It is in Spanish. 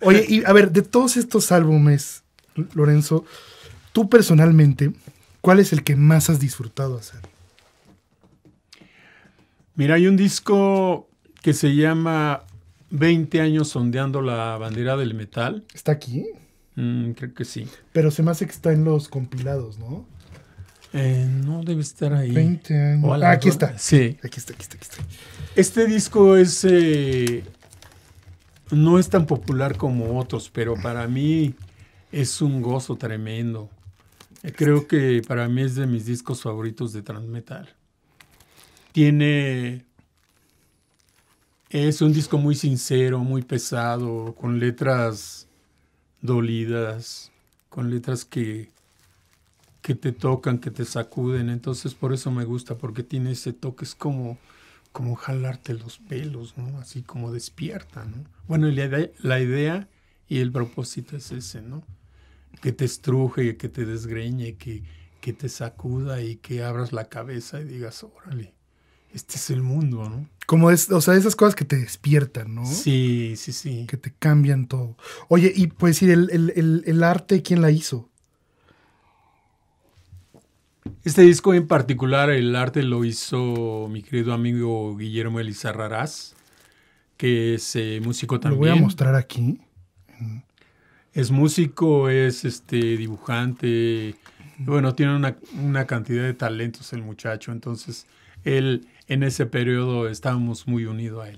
Oye, y a ver, de todos estos álbumes, Lorenzo, tú personalmente, ¿cuál es el que más has disfrutado hacer? Mira, hay un disco que se llama 20 años sondeando la bandera del metal. ¿Está aquí? Mm, creo que sí. Pero se me hace que está en los compilados, ¿no? Eh, no debe estar ahí. 20 años. aquí está. Sí. Aquí está, aquí está, aquí está. Este disco es eh, no es tan popular como otros, pero para mí es un gozo tremendo. Eh, creo que para mí es de mis discos favoritos de Transmetal. Tiene. Es un disco muy sincero, muy pesado, con letras dolidas, con letras que, que te tocan, que te sacuden. Entonces, por eso me gusta, porque tiene ese toque. Es como como jalarte los pelos, ¿no? Así como despierta, ¿no? Bueno, la idea, la idea y el propósito es ese, ¿no? Que te estruje, que te desgreñe, que, que te sacuda y que abras la cabeza y digas, órale, este es el mundo, ¿no? Como es, o sea, esas cosas que te despiertan, ¿no? Sí, sí, sí. Que te cambian todo. Oye, y pues decir, el, el arte, ¿quién la hizo? Este disco en particular, el arte lo hizo mi querido amigo Guillermo Elizarrarás, que es eh, músico también. Lo voy a mostrar aquí. Es músico, es este dibujante. Bueno, tiene una, una cantidad de talentos el muchacho, entonces él en ese periodo estábamos muy unidos a él.